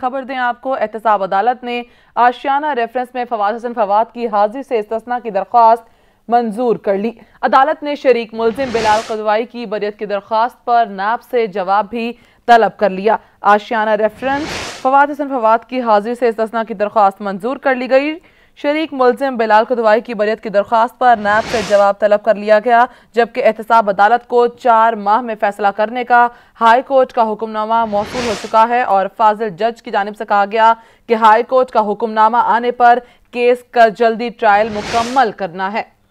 खबर दें आपको एहतसाब अदालत ने आशियाना रेफरेंस में फवाद हसन फवाद की हाजिर से इस्तना की दरख्वास्त मंजूर कर ली अदालत ने शरीक मुलिम बिलाल कदवाई की बरियत की दरख्वास्त पर नाप से जवाब भी तलब कर लिया आशियाना रेफरेंस फवाद हसन फवाद की हाजिर से इस्तना की दरख्वास्त मंजूर कर ली गई शरीक मुलजिम बिलाल खुदवाई की बरियत की दरख्वास्त पर नैब से जवाब तलब कर लिया गया जबकि एहतसाब अदालत को चार माह में फैसला करने का हाई कोर्ट का हुक्मनामा मौसू हो चुका है और फाजिल जज की जानब से कहा गया कि हाई कोर्ट का हुक्मनामा आने पर केस का जल्दी ट्रायल मुकम्मल करना है